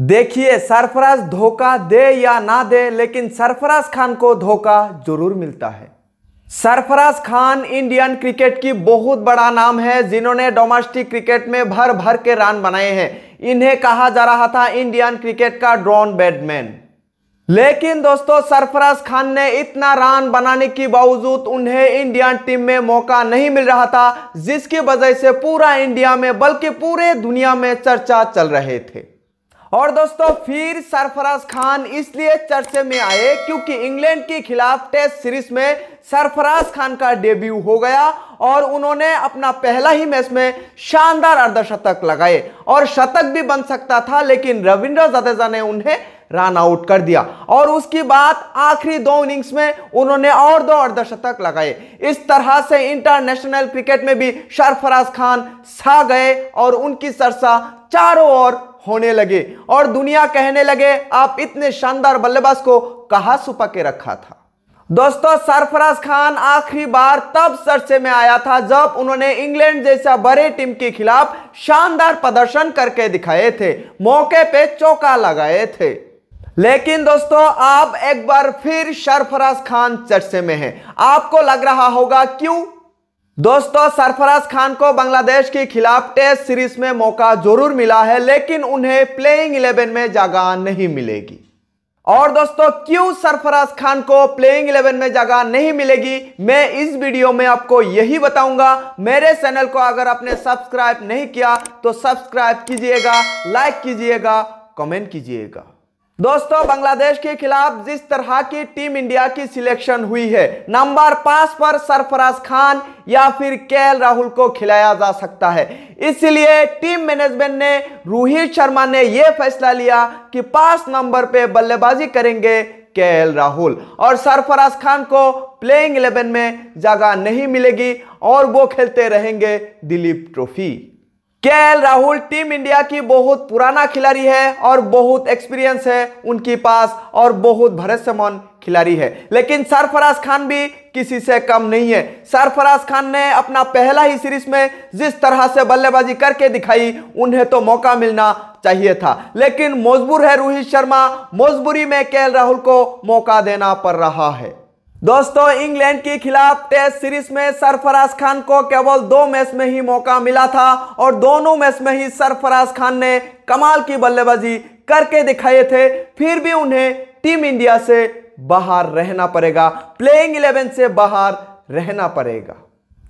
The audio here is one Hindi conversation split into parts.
देखिए सरफराज धोखा दे या ना दे लेकिन सरफराज खान को धोखा जरूर मिलता है सरफराज खान इंडियन क्रिकेट की बहुत बड़ा नाम है जिन्होंने डोमेस्टिक क्रिकेट में भर भर के रन बनाए हैं इन्हें कहा जा रहा था इंडियन क्रिकेट का ड्रॉन बैटमैन लेकिन दोस्तों सरफराज खान ने इतना रन बनाने के बावजूद उन्हें इंडियन टीम में मौका नहीं मिल रहा था जिसकी वजह से पूरा इंडिया में बल्कि पूरे दुनिया में चर्चा चल रहे थे और दोस्तों फिर सरफराज खान इसलिए चर्चे में आए क्योंकि इंग्लैंड के खिलाफ टेस्ट सीरीज में सरफराज खान का डेब्यू हो गया और उन्होंने अपना पहला ही मैच में शानदार अर्धशतक लगाए और शतक भी बन सकता था लेकिन रविंद्र जडेजा ने उन्हें रन आउट कर दिया और उसके बाद आखिरी दो इनिंग्स में उन्होंने और दो अर्धशतक लगाए इस तरह से इंटरनेशनल क्रिकेट में भी सरफराज खान छा गए और उनकी सरसा चारों ओर होने लगे और दुनिया कहने लगे आप इतने शानदार बल्लेबाज को कहा सुपा के रखा था दोस्तों सरफराज खान आखिरी बार तब सरसे में आया था जब उन्होंने इंग्लैंड जैसा बड़े टीम के खिलाफ शानदार प्रदर्शन करके दिखाए थे मौके पे चौका लगाए थे लेकिन दोस्तों आप एक बार फिर सरफराज खान चर्चे में हैं आपको लग रहा होगा क्यों दोस्तों सरफराज खान को बांग्लादेश के खिलाफ टेस्ट सीरीज में मौका जरूर मिला है लेकिन उन्हें प्लेइंग इलेवन में जगह नहीं मिलेगी और दोस्तों क्यों सरफराज खान को प्लेइंग इलेवन में जगह नहीं मिलेगी मैं इस वीडियो में आपको यही बताऊंगा मेरे चैनल को अगर आपने सब्सक्राइब नहीं किया तो सब्सक्राइब कीजिएगा लाइक कीजिएगा कमेंट कीजिएगा दोस्तों बांग्लादेश के खिलाफ जिस तरह की टीम इंडिया की सिलेक्शन हुई है नंबर पांच पर सरफराज खान या फिर के राहुल को खिलाया जा सकता है इसलिए टीम मैनेजमेंट ने रोहित शर्मा ने यह फैसला लिया कि पांच नंबर पे बल्लेबाजी करेंगे के राहुल और सरफराज खान को प्लेइंग इलेवन में जगह नहीं मिलेगी और वो खेलते रहेंगे दिलीप ट्रॉफी के राहुल टीम इंडिया की बहुत पुराना खिलाड़ी है और बहुत एक्सपीरियंस है उनके पास और बहुत भरोसेमंद खिलाड़ी है लेकिन सरफराज खान भी किसी से कम नहीं है सरफराज खान ने अपना पहला ही सीरीज में जिस तरह से बल्लेबाजी करके दिखाई उन्हें तो मौका मिलना चाहिए था लेकिन मजबूर है रोहित शर्मा मजबूरी में के राहुल को मौका देना पड़ रहा है दोस्तों इंग्लैंड के खिलाफ टेस्ट सीरीज में सरफराज खान को केवल दो मैच में ही मौका मिला था और दोनों मैच में ही सरफराज खान ने कमाल की बल्लेबाजी करके दिखाए थे फिर भी उन्हें टीम इंडिया से बाहर रहना पड़ेगा प्लेइंग इलेवन से बाहर रहना पड़ेगा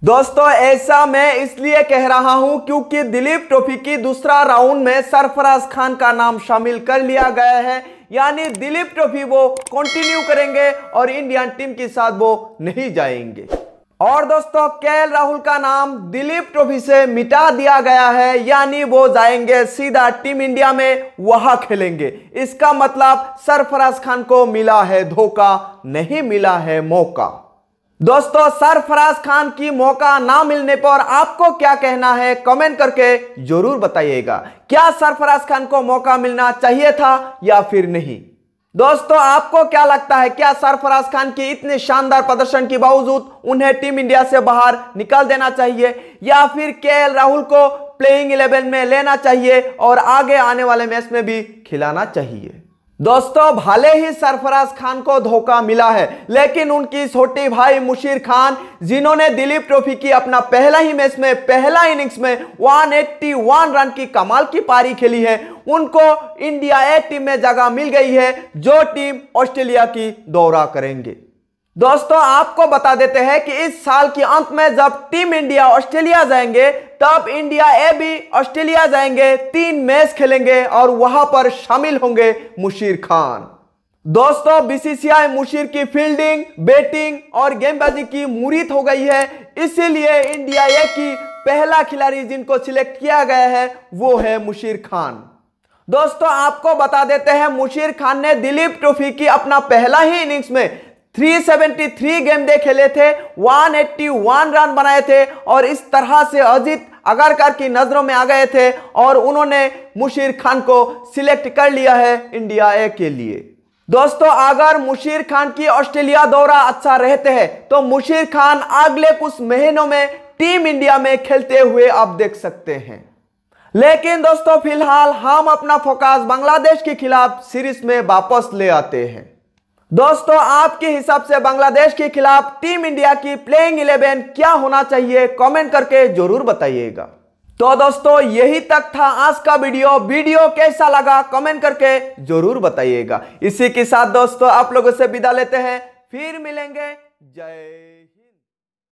दोस्तों ऐसा मैं इसलिए कह रहा हूं क्योंकि दिलीप ट्रॉफी की दूसरा राउंड में सरफराज खान का नाम शामिल कर लिया गया है यानी दिलीप ट्रॉफी वो कंटिन्यू करेंगे और इंडियन टीम के साथ वो नहीं जाएंगे और दोस्तों के राहुल का नाम दिलीप ट्रॉफी से मिटा दिया गया है यानी वो जाएंगे सीधा टीम इंडिया में वहां खेलेंगे इसका मतलब सरफराज खान को मिला है धोखा नहीं मिला है मौका दोस्तों सरफराज खान की मौका ना मिलने पर आपको क्या कहना है कमेंट करके जरूर बताइएगा क्या सरफराज खान को मौका मिलना चाहिए था या फिर नहीं दोस्तों आपको क्या लगता है क्या सरफराज खान की इतने शानदार प्रदर्शन के बावजूद उन्हें टीम इंडिया से बाहर निकाल देना चाहिए या फिर के राहुल को प्लेइंग इलेवन में लेना चाहिए और आगे आने वाले मैच में भी खिलाना चाहिए दोस्तों भले ही सरफराज खान को धोखा मिला है लेकिन उनकी छोटी भाई मुशीर खान जिन्होंने दिलीप ट्रॉफी की अपना पहला ही मैच में पहला इनिंग्स में 181 रन की कमाल की पारी खेली है उनको इंडिया ए टीम में जगह मिल गई है जो टीम ऑस्ट्रेलिया की दौरा करेंगे दोस्तों आपको बता देते हैं कि इस साल के अंत में जब टीम इंडिया ऑस्ट्रेलिया जाएंगे तब इंडिया ए भी ऑस्ट्रेलिया जाएंगे तीन मैच खेलेंगे और वहां पर शामिल होंगे मुशीर खान दोस्तों बीसीसीआई मुशीर की फील्डिंग बैटिंग और गेंदबाजी की मुरीत हो गई है इसीलिए इंडिया ए की पहला खिलाड़ी जिनको सिलेक्ट किया गया है वो है मुशीर खान दोस्तों आपको बता देते हैं मुशीर खान ने दिलीप ट्रॉफी की अपना पहला ही इनिंग्स में 373 गेम दे खेले थे 181 रन बनाए थे और इस तरह से अजीत अगरकर की नजरों में आ गए थे और उन्होंने मुशीर खान को सिलेक्ट कर लिया है इंडिया ए के लिए दोस्तों अगर मुशीर खान की ऑस्ट्रेलिया दौरा अच्छा रहते हैं तो मुशीर खान अगले कुछ महीनों में टीम इंडिया में खेलते हुए आप देख सकते हैं लेकिन दोस्तों फिलहाल हम अपना फोकस बांग्लादेश के खिलाफ सीरीज में वापस ले आते हैं दोस्तों आपके हिसाब से बांग्लादेश के खिलाफ टीम इंडिया की प्लेइंग इलेवन क्या होना चाहिए कमेंट करके जरूर बताइएगा तो दोस्तों यही तक था आज का वीडियो वीडियो कैसा लगा कमेंट करके जरूर बताइएगा इसी के साथ दोस्तों आप लोगों से विदा लेते हैं फिर मिलेंगे जय